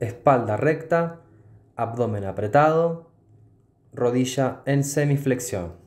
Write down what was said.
espalda recta, abdomen apretado, rodilla en semiflexión.